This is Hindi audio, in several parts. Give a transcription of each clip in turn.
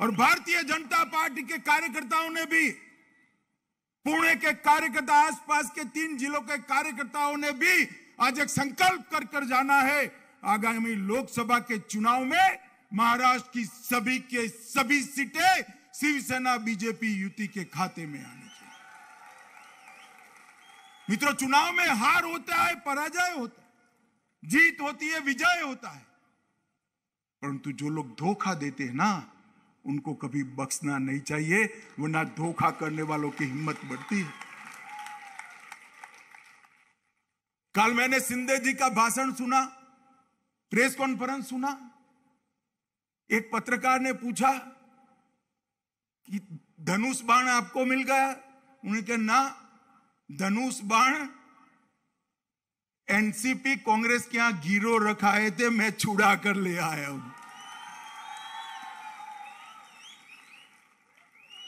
और भारतीय जनता पार्टी के कार्यकर्ताओं ने भी पुणे के कार्यकर्ता आसपास के तीन जिलों के कार्यकर्ताओं ने भी आज एक संकल्प कर कर जाना है आगामी लोकसभा के चुनाव में महाराष्ट्र की सभी के सभी सीटें शिवसेना बीजेपी युति के खाते में आने चाहिए मित्रों चुनाव में हार होता है पराजय होता है जीत होती है विजय होता है परंतु जो लोग धोखा देते हैं ना उनको कभी बख्शना नहीं चाहिए वरना धोखा करने वालों की हिम्मत बढ़ती है कल मैंने सिंधे जी का भाषण सुना प्रेस कॉन्फ्रेंस सुना एक पत्रकार ने पूछा कि धनुष बाण आपको मिल गया उन्हें कहा ना धनुष बाण एनसीपी कांग्रेस के यहां गिरो रखाए थे मैं छुड़ा कर ले आया हूं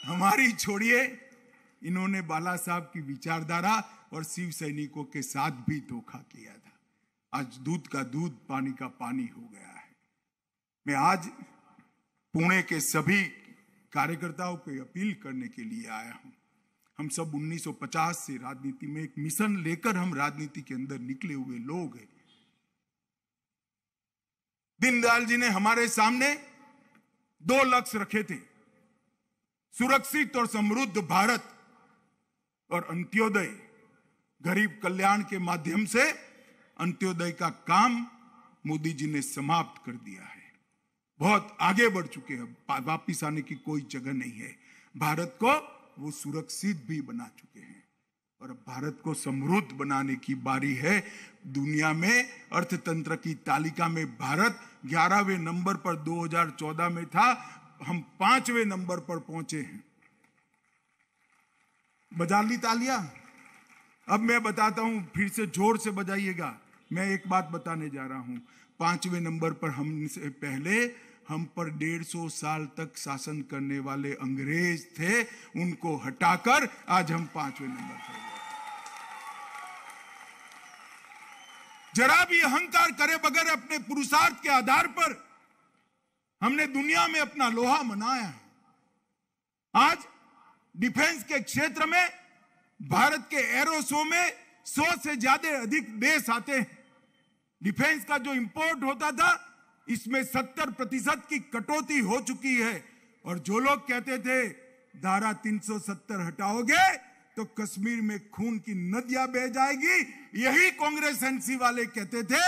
हमारी छोड़िए इन्होंने बाला साहब की विचारधारा और शिव सैनिकों के साथ भी धोखा किया था आज दूध का दूध पानी का पानी हो गया है मैं आज पुणे के सभी कार्यकर्ताओं को अपील करने के लिए आया हूं हम सब 1950 से राजनीति में एक मिशन लेकर हम राजनीति के अंदर निकले हुए लोग हैं दीनदयाल जी ने हमारे सामने दो लक्ष्य रखे थे सुरक्षित और समृद्ध भारत और अंत्योदय गरीब कल्याण के माध्यम से अंत्योदय का काम मोदी जी ने समाप्त कर दिया है बहुत आगे बढ़ चुके हैं वापिस आने की कोई जगह नहीं है भारत को वो सुरक्षित भी बना चुके हैं और भारत को समृद्ध बनाने की बारी है दुनिया में अर्थतंत्र की तालिका में भारत ग्यारहवें नंबर पर 2014 में था हम पांचवें नंबर पर पहुंचे हैं बजा ली तालिया अब मैं बताता हूं फिर से जोर से बजाइएगा मैं एक बात बताने जा रहा हूं पांचवें नंबर पर हमसे पहले हम पर डेढ़ सौ साल तक शासन करने वाले अंग्रेज थे उनको हटाकर आज हम पांचवें नंबर पर जरा भी अहंकार करे बगैर अपने पुरुषार्थ के आधार पर हमने दुनिया में अपना लोहा मनाया है आज डिफेंस के क्षेत्र में भारत के एरो शो में सौ से ज्यादा अधिक देश आते हैं डिफेंस का जो इंपोर्ट होता था इसमें सत्तर प्रतिशत की कटौती हो चुकी है और जो लोग कहते थे धारा 370 हटाओगे तो कश्मीर में खून की नदियां बह जाएगी यही कांग्रेस एनसी वाले कहते थे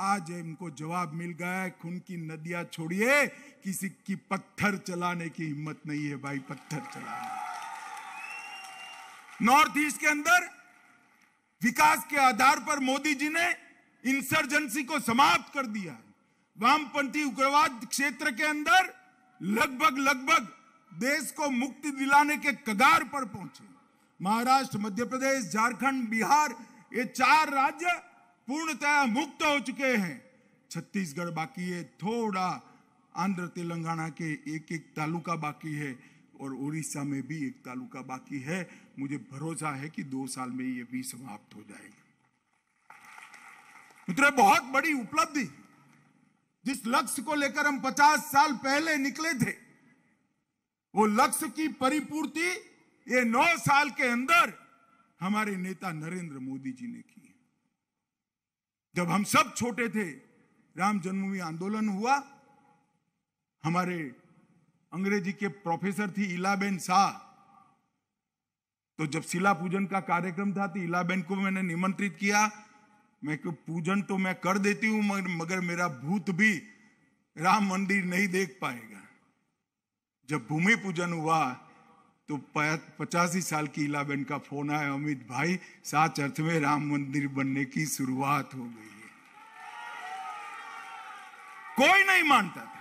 आज इनको जवाब मिल गया है खून की नदियां छोड़िए किसी की पत्थर चलाने की हिम्मत नहीं है भाई पत्थर चलाने नॉर्थ ईस्ट के अंदर विकास के आधार पर मोदी जी ने इंसर्जेंसी को समाप्त कर दिया है वामपंथी उग्रवाद क्षेत्र के अंदर लगभग लगभग देश को मुक्ति दिलाने के कगार पर पहुंचे महाराष्ट्र मध्य प्रदेश झारखंड बिहार ये चार राज्य पूर्णतः मुक्त हो चुके हैं छत्तीसगढ़ बाकी है थोड़ा आंध्र तेलंगाना के एक एक तालुका बाकी है और उड़ीसा में भी एक तालुका बाकी है मुझे भरोसा है कि दो साल में ये भी समाप्त हो जाएगा मित्र बहुत बड़ी उपलब्धि जिस लक्ष्य को लेकर हम 50 साल पहले निकले थे वो लक्ष्य की परिपूर्ति ये नौ साल के अंदर हमारे नेता नरेंद्र मोदी जी ने की जब हम सब छोटे थे राम जन्मभूमि आंदोलन हुआ हमारे अंग्रेजी के प्रोफेसर थी इलाबेन शाह तो जब शिला पूजन का कार्यक्रम था तो इलाबेन को मैंने निमंत्रित किया मैं कि पूजन तो मैं कर देती हूं मगर, मगर मेरा भूत भी राम मंदिर नहीं देख पाएगा जब भूमि पूजन हुआ तो पचासी साल की इलाबेन का फोन आया अमित भाई सात अर्थ में राम मंदिर बनने की शुरुआत हो गई है कोई नहीं मानता था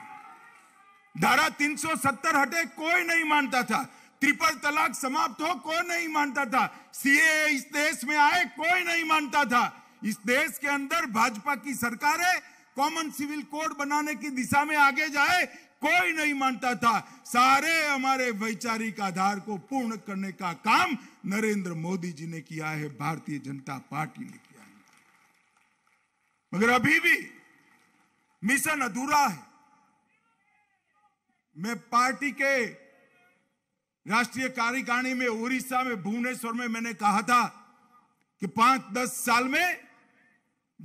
धारा 370 हटे कोई नहीं मानता था ट्रिपल तलाक समाप्त हो कोई नहीं मानता था सीए इस देश में आए कोई नहीं मानता था इस देश के अंदर भाजपा की सरकारें कॉमन सिविल कोड बनाने की दिशा में आगे जाए कोई नहीं मानता था सारे हमारे वैचारिक आधार को पूर्ण करने का काम नरेंद्र मोदी जी ने किया है भारतीय जनता पार्टी ने किया है मगर अभी भी मिशन अधूरा है मैं पार्टी के राष्ट्रीय कार्यकारिणी में उड़ीसा में भुवनेश्वर में मैंने कहा था कि पांच दस साल में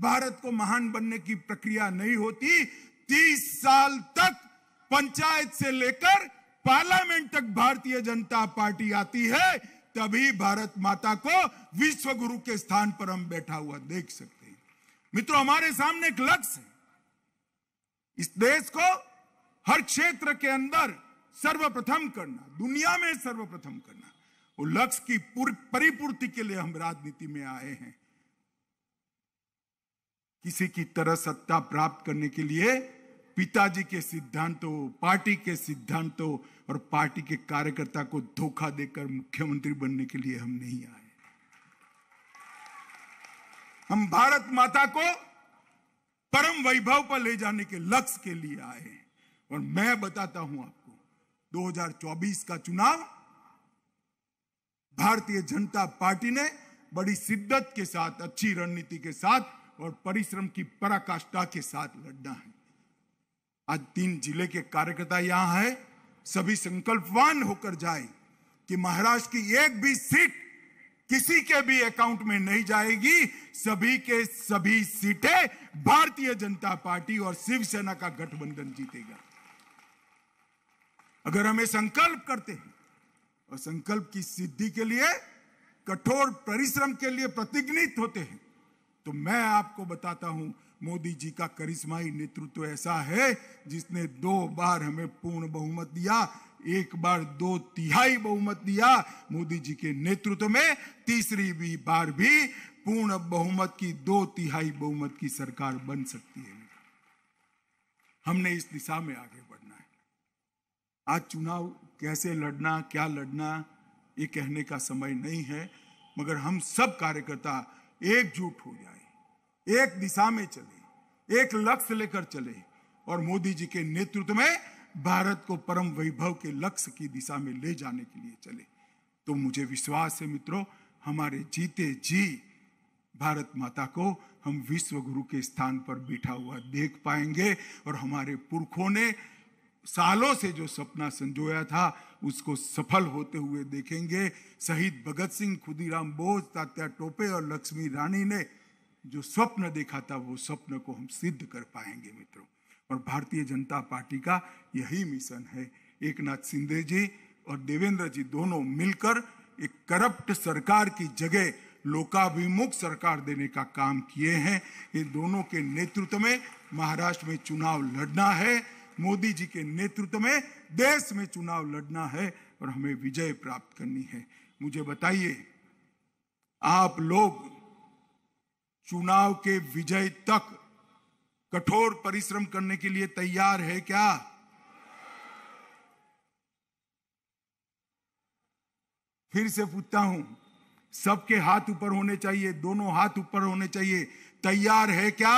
भारत को महान बनने की प्रक्रिया नहीं होती तीस साल तक पंचायत से लेकर पार्लियामेंट तक भारतीय जनता पार्टी आती है तभी भारत माता को विश्व गुरु के स्थान पर हम बैठा हुआ देख सकते हैं मित्रों हमारे सामने एक लक्ष्य है इस देश को हर क्षेत्र के अंदर सर्वप्रथम करना दुनिया में सर्वप्रथम करना वो लक्ष्य की परिपूर्ति के लिए हम राजनीति में आए हैं किसी की तरह सत्ता प्राप्त करने के लिए पिताजी के सिद्धांतों पार्टी के सिद्धांतों और पार्टी के कार्यकर्ता को धोखा देकर मुख्यमंत्री बनने के लिए हम नहीं आए हम भारत माता को परम वैभव पर ले जाने के लक्ष्य के लिए आए और मैं बताता हूं आपको 2024 का चुनाव भारतीय जनता पार्टी ने बड़ी शिद्दत के साथ अच्छी रणनीति के साथ और परिश्रम की पराकाष्ठा के साथ लड़ना है आज तीन जिले के कार्यकर्ता यहाँ है सभी संकल्पवान होकर जाए कि महाराष्ट्र की एक भी सीट किसी के भी अकाउंट में नहीं जाएगी सभी के सभी सीटें भारतीय जनता पार्टी और शिवसेना का गठबंधन जीतेगा अगर हमें संकल्प करते हैं और संकल्प की सिद्धि के लिए कठोर परिश्रम के लिए प्रतिज्ञित होते हैं तो मैं आपको बताता हूं मोदी जी का करिश्माई नेतृत्व ऐसा है जिसने दो बार हमें पूर्ण बहुमत दिया एक बार दो तिहाई बहुमत दिया मोदी जी के नेतृत्व में तीसरी भी बार भी पूर्ण बहुमत की दो तिहाई बहुमत की सरकार बन सकती है हमने इस दिशा में आगे बढ़ना है आज चुनाव कैसे लड़ना क्या लड़ना ये कहने का समय नहीं है मगर हम सब कार्यकर्ता एकजुट हो जाए एक दिशा में चले एक लक्ष्य लेकर चले और मोदी जी के नेतृत्व में भारत को परम वैभव के लक्ष्य की दिशा में ले जाने के लिए चले तो मुझे विश्वास है मित्रों हमारे जीते जी भारत माता को हम विश्व गुरु के स्थान पर बैठा हुआ देख पाएंगे और हमारे पुरखों ने सालों से जो सपना संजोया था उसको सफल होते हुए देखेंगे शहीद भगत सिंह खुदीराम बोस तात्या टोपे और लक्ष्मी रानी ने जो स्वप्न देखा था वो स्वप्न को हम सिद्ध कर पाएंगे मित्रों और भारतीय जनता पार्टी का यही मिशन है एक नाथ सिंधे जी और देवेंद्र जी दोनों मिलकर एक करप्ट सरकार की जगह लोकाभिमुख सरकार देने का काम किए हैं इन दोनों के नेतृत्व में महाराष्ट्र में चुनाव लड़ना है मोदी जी के नेतृत्व में देश में चुनाव लड़ना है और हमें विजय प्राप्त करनी है मुझे बताइए आप लोग चुनाव के विजय तक कठोर परिश्रम करने के लिए तैयार है क्या फिर से पूछता हूं सबके हाथ ऊपर होने चाहिए दोनों हाथ ऊपर होने चाहिए तैयार है क्या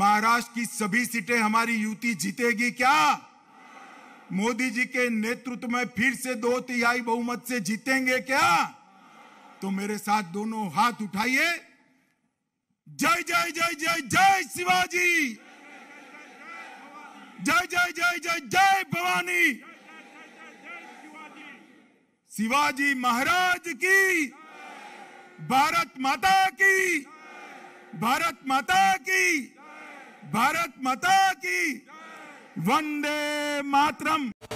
महाराष्ट्र की सभी सीटें हमारी युति जीतेगी क्या मोदी जी के नेतृत्व में फिर से दो तिहाई बहुमत से जीतेंगे क्या तो मेरे साथ दोनों हाथ उठाइए जय जय जय जय जय शिवाजी जय जय जय जय जय भवानी शिवाजी महाराज की भारत माता की भारत माता की भारत माता की वंदे मातरम